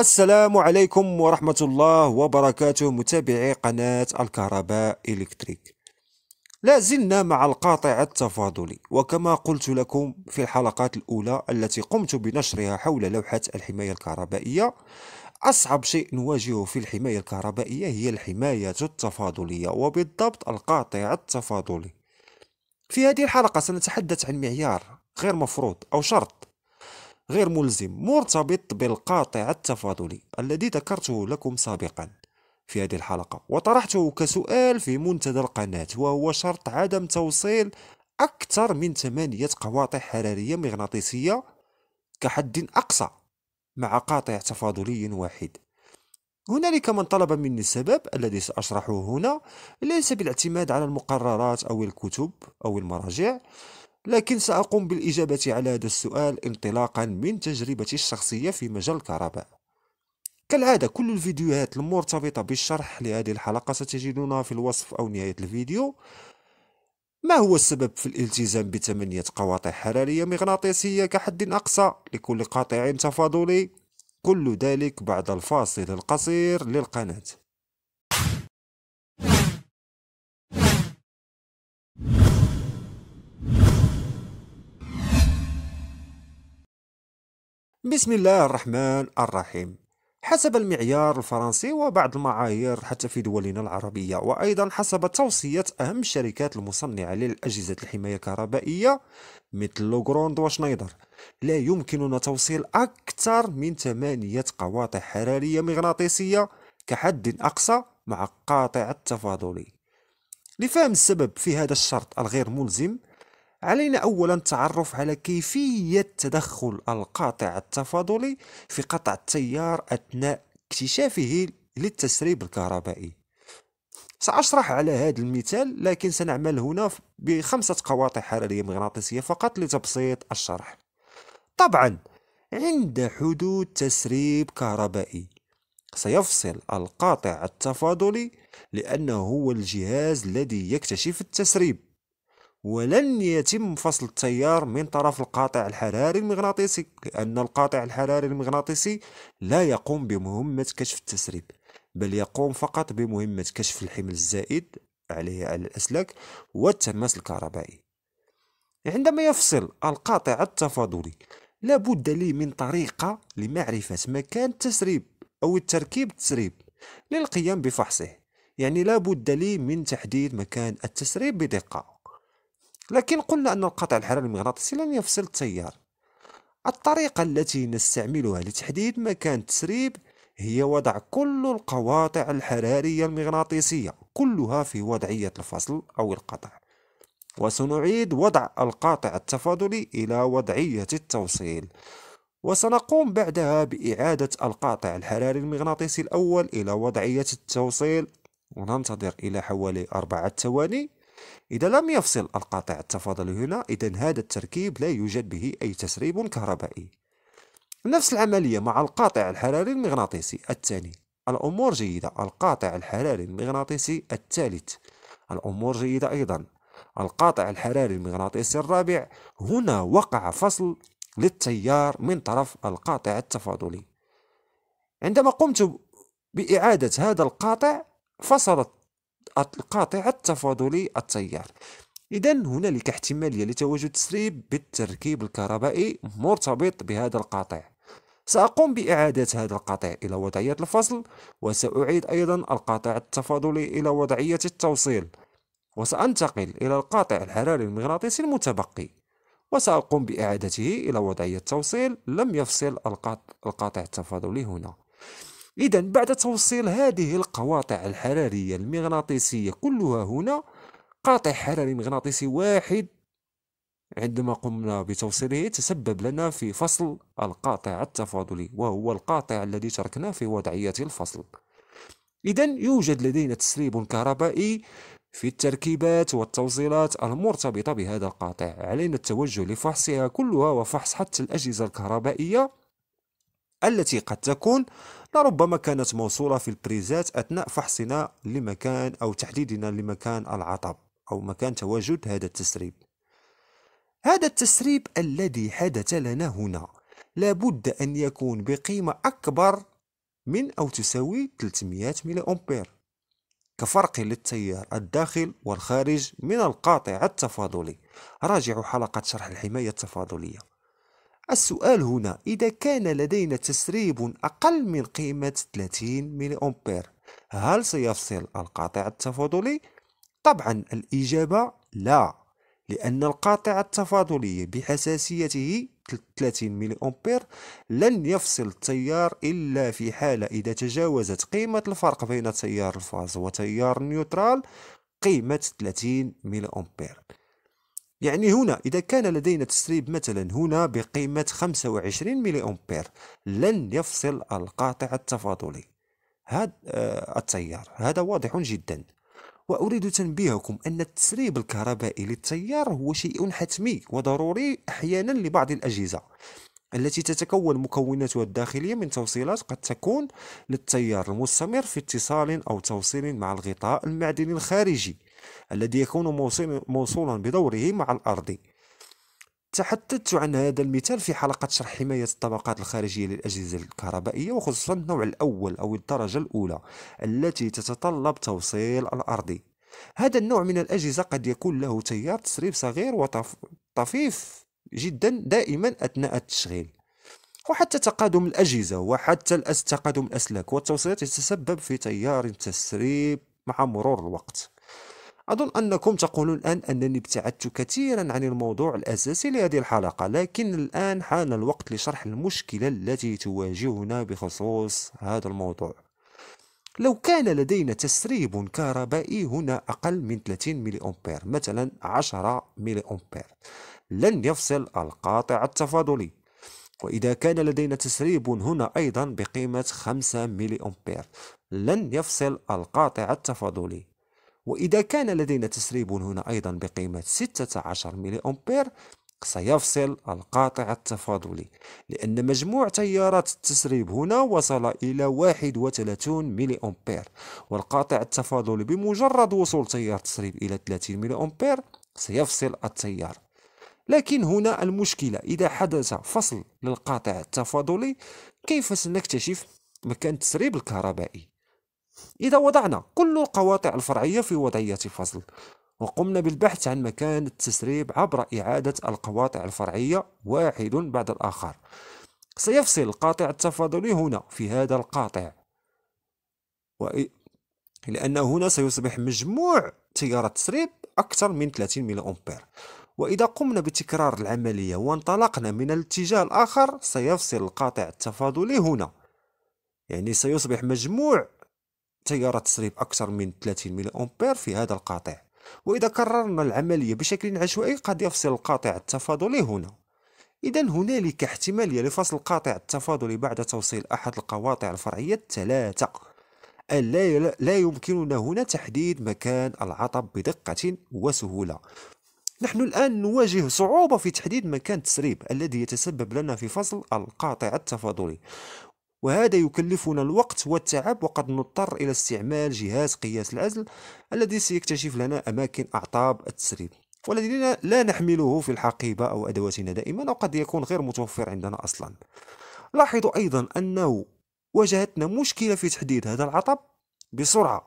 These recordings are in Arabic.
السلام عليكم ورحمة الله وبركاته متابعي قناة الكهرباء إلكتريك لا زلنا مع القاطع التفاضلي وكما قلت لكم في الحلقات الأولى التي قمت بنشرها حول لوحة الحماية الكهربائية أصعب شيء نواجهه في الحماية الكهربائية هي الحماية التفاضلية وبالضبط القاطع التفاضلي في هذه الحلقة سنتحدث عن معيار غير مفروض أو شرط غير ملزم مرتبط بالقاطع التفاضلي الذي ذكرته لكم سابقا في هذه الحلقة وطرحته كسؤال في منتدى القناة وهو شرط عدم توصيل أكثر من ثمانية قواطع حرارية مغناطيسية كحد أقصى مع قاطع تفاضلي واحد هنالك من طلب مني السبب الذي سأشرحه هنا ليس بالاعتماد على المقررات أو الكتب أو المراجع لكن سأقوم بالإجابة على هذا السؤال انطلاقا من تجربتي الشخصية في مجال الكهرباء كالعادة كل الفيديوهات المرتبطة بالشرح لهذه الحلقة ستجدونها في الوصف أو نهاية الفيديو ما هو السبب في الالتزام بثمانية قواطع حرارية مغناطيسية كحد أقصى لكل قاطع تفاضلي؟ كل ذلك بعد الفاصل القصير للقناة بسم الله الرحمن الرحيم حسب المعيار الفرنسي وبعض المعايير حتى في دولنا العربية وأيضا حسب توصية أهم الشركات المصنعة للأجهزة الحماية الكهربائية مثل لوغروند وشنايدر لا يمكننا توصيل أكثر من ثمانية قواطع حرارية مغناطيسية كحد أقصى مع قاطع التفاضلي لفهم السبب في هذا الشرط الغير ملزم علينا أولا التعرف على كيفية تدخل القاطع التفاضلي في قطع التيار أثناء اكتشافه للتسريب الكهربائي سأشرح على هذا المثال لكن سنعمل هنا بخمسة قواطع حرارية مغناطيسية فقط لتبسيط الشرح طبعا عند حدود تسريب كهربائي سيفصل القاطع التفاضلي لأنه هو الجهاز الذي يكتشف التسريب ولن يتم فصل التيار من طرف القاطع الحراري المغناطيسي لأن القاطع الحراري المغناطيسي لا يقوم بمهمة كشف التسريب بل يقوم فقط بمهمة كشف الحمل الزائد عليه على الأسلاك والتماس الكهربائي عندما يفصل القاطع التفاضلي لابد لي من طريقة لمعرفة مكان التسريب أو التركيب التسريب للقيام بفحصه يعني لابد لي من تحديد مكان التسريب بدقة لكن قلنا أن القطع الحراري المغناطيسي لن يفصل التيار الطريقة التي نستعملها لتحديد مكان التسريب هي وضع كل القواطع الحرارية المغناطيسية كلها في وضعية الفصل أو القطع وسنعيد وضع القاطع التفاضلي إلى وضعية التوصيل وسنقوم بعدها بإعادة القاطع الحراري المغناطيسي الأول إلى وضعية التوصيل وننتظر إلى حوالي أربعة ثواني إذا لم يفصل القاطع التفاضلي هنا إذا هذا التركيب لا يوجد به أي تسريب كهربائي نفس العملية مع القاطع الحراري المغناطيسي الثاني الأمور جيدة القاطع الحراري المغناطيسي الثالث الأمور جيدة أيضا القاطع الحراري المغناطيسي الرابع هنا وقع فصل للتيار من طرف القاطع التفاضلي عندما قمت بإعادة هذا القاطع فصل القاطع التفاضلي التيار إذا هنالك احتمالية لتواجد تسريب بالتركيب الكهربائي مرتبط بهذا القاطع سأقوم بإعادة هذا القاطع إلى وضعية الفصل وسأعيد أيضا القاطع التفاضلي إلى وضعية التوصيل وسأنتقل إلى القاطع الحراري المغناطيسي المتبقي وسأقوم بإعادته إلى وضعية التوصيل لم يفصل القاطع التفاضلي هنا إذا بعد توصيل هذه القواطع الحرارية المغناطيسية كلها هنا قاطع حراري مغناطيسي واحد عندما قمنا بتوصيله تسبب لنا في فصل القاطع التفاضلي وهو القاطع الذي تركناه في وضعية الفصل إذا يوجد لدينا تسريب كهربائي في التركيبات والتوصيلات المرتبطة بهذا القاطع علينا التوجه لفحصها كلها وفحص حتى الأجهزة الكهربائية التي قد تكون لربما كانت موصولة في البريزات أثناء فحصنا لمكان أو تحديدنا لمكان العطب أو مكان تواجد هذا التسريب هذا التسريب الذي حدث لنا هنا لابد أن يكون بقيمة أكبر من أو تساوي 300 ملي أمبير كفرق للتيار الداخل والخارج من القاطع التفاضلي راجعوا حلقة شرح الحماية التفاضلية السؤال هنا إذا كان لدينا تسريب أقل من قيمة 30 ملي أمبير هل سيفصل القاطع التفاضلي؟ طبعا الإجابة لا لأن القاطع التفاضلي بحساسيته 30 ملي أمبير لن يفصل التيار إلا في حالة إذا تجاوزت قيمة الفرق بين تيار الفاز وتيار النيوترال قيمة 30 ملي أمبير يعني هنا إذا كان لدينا تسريب مثلا هنا بقيمة 25 ملي أمبير لن يفصل القاطع التفاضلي هذا آه، التيار هذا واضح جدا وأريد تنبيهكم أن التسريب الكهربائي للتيار هو شيء حتمي وضروري أحيانا لبعض الأجهزة التي تتكون مكوناتها الداخلية من توصيلات قد تكون للتيار المستمر في اتصال أو توصيل مع الغطاء المعدني الخارجي الذي يكون موصولا بدوره مع الأرض تحدثت عن هذا المثال في حلقة شرح حماية الطبقات الخارجية للأجهزة الكهربائية وخصوصا النوع الأول أو الدرجة الأولى التي تتطلب توصيل الأرضي هذا النوع من الأجهزة قد يكون له تيار تسريب صغير وطفيف جدا دائما أثناء التشغيل وحتى تقادم الأجهزة وحتى تقادم الأسلاك والتوصيلات يتسبب في تيار تسريب مع مرور الوقت أظن أنكم تقولون الآن أنني ابتعدت كثيرا عن الموضوع الأساسي لهذه الحلقة لكن الآن حان الوقت لشرح المشكلة التي تواجهنا بخصوص هذا الموضوع لو كان لدينا تسريب كهربائي هنا أقل من 30 ملي أمبير مثلا 10 ملي أمبير لن يفصل القاطع التفاضلي وإذا كان لدينا تسريب هنا أيضا بقيمة 5 ملي أمبير لن يفصل القاطع التفاضلي وإذا كان لدينا تسريب هنا أيضا بقيمة 16 ملي أمبير سيفصل القاطع التفاضلي لأن مجموع تيارات التسريب هنا وصل إلى 31 ملي أمبير والقاطع التفاضلي بمجرد وصول تيار التسريب إلى 30 ملي أمبير سيفصل التيار لكن هنا المشكلة إذا حدث فصل للقاطع التفاضلي كيف سنكتشف مكان التسريب الكهربائي إذا وضعنا كل القواطع الفرعية في وضعية فصل وقمنا بالبحث عن مكان التسريب عبر إعادة القواطع الفرعية واحد بعد الآخر سيفصل القاطع التفاضلي هنا في هذا القاطع و... لأن هنا سيصبح مجموع تيار التسريب أكثر من 30 ملي أمبير وإذا قمنا بتكرار العملية وانطلقنا من الاتجاه الآخر سيفصل القاطع التفاضلي هنا يعني سيصبح مجموع تيار تسريب أكثر من 30 ملي أمبير في هذا القاطع وإذا كررنا العملية بشكل عشوائي قد يفصل القاطع التفاضلي هنا إذا هنالك احتمالية لفصل القاطع التفاضلي بعد توصيل أحد القواطع الفرعية الثلاثة ألا لا يمكننا هنا تحديد مكان العطب بدقة وسهولة نحن الآن نواجه صعوبة في تحديد مكان التسريب الذي يتسبب لنا في فصل القاطع التفاضلي وهذا يكلفنا الوقت والتعب وقد نضطر إلى استعمال جهاز قياس العزل الذي سيكتشف لنا أماكن أعطاب التسريب والذي لا نحمله في الحقيبة أو أدواتنا دائما وقد يكون غير متوفر عندنا أصلا لاحظوا أيضا أنه واجهتنا مشكلة في تحديد هذا العطب بسرعة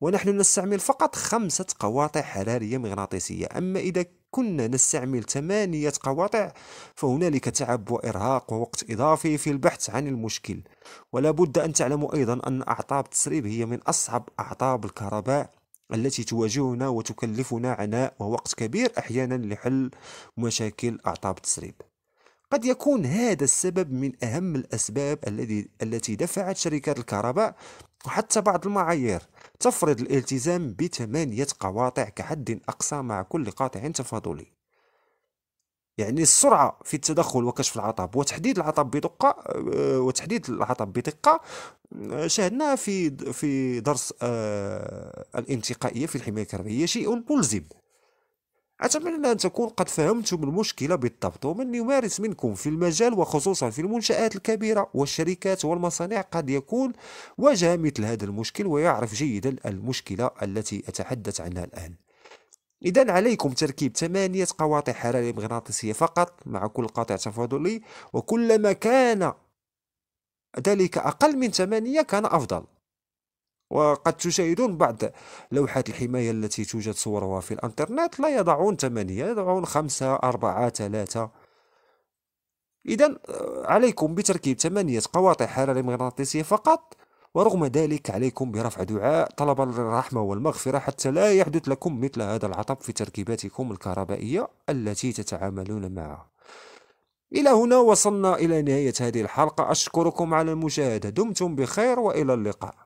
ونحن نستعمل فقط خمسة قواطع حرارية مغناطيسية أما إذا كنا نستعمل ثمانية قواطع فهنالك تعب وإرهاق ووقت إضافي في البحث عن المشكل ولا بد أن تعلموا أيضا أن أعطاب التسريب هي من أصعب أعطاب الكهرباء التي تواجهنا وتكلفنا عناء ووقت كبير أحيانا لحل مشاكل أعطاب التسريب قد يكون هذا السبب من أهم الأسباب التي دفعت شركات الكهرباء وحتى بعض المعايير تفرض الالتزام بثمانية قواطع كحد أقصى مع كل قاطع تفاضلي يعني السرعة في التدخل وكشف العطب وتحديد العطب بدقة آه، وتحديد العطب بدقة آه، شاهدناها في في درس آه، الانتقائية في الحماية الكهربائية شيء ملزم أتمنى أن تكون قد فهمتم المشكلة بالضبط ومن يمارس منكم في المجال وخصوصا في المنشآت الكبيرة والشركات والمصانع قد يكون واجه مثل هذا المشكل ويعرف جيدا المشكلة التي أتحدث عنها الآن إذا عليكم تركيب ثمانية قواطع حرارية مغناطيسية فقط مع كل قاطع تفاضلي وكلما كان ذلك أقل من ثمانية كان أفضل وقد تشاهدون بعض لوحات الحماية التي توجد صورها في الانترنت لا يضعون ثمانية يضعون خمسة أربعة ثلاثة إذا آه، عليكم بتركيب ثمانية قواطع حرارة مغناطيسية فقط ورغم ذلك عليكم برفع دعاء طلبا للرحمة والمغفرة حتى لا يحدث لكم مثل هذا العطب في تركيباتكم الكهربائية التي تتعاملون معها إلى هنا وصلنا إلى نهاية هذه الحلقة أشكركم على المشاهدة دمتم بخير وإلى اللقاء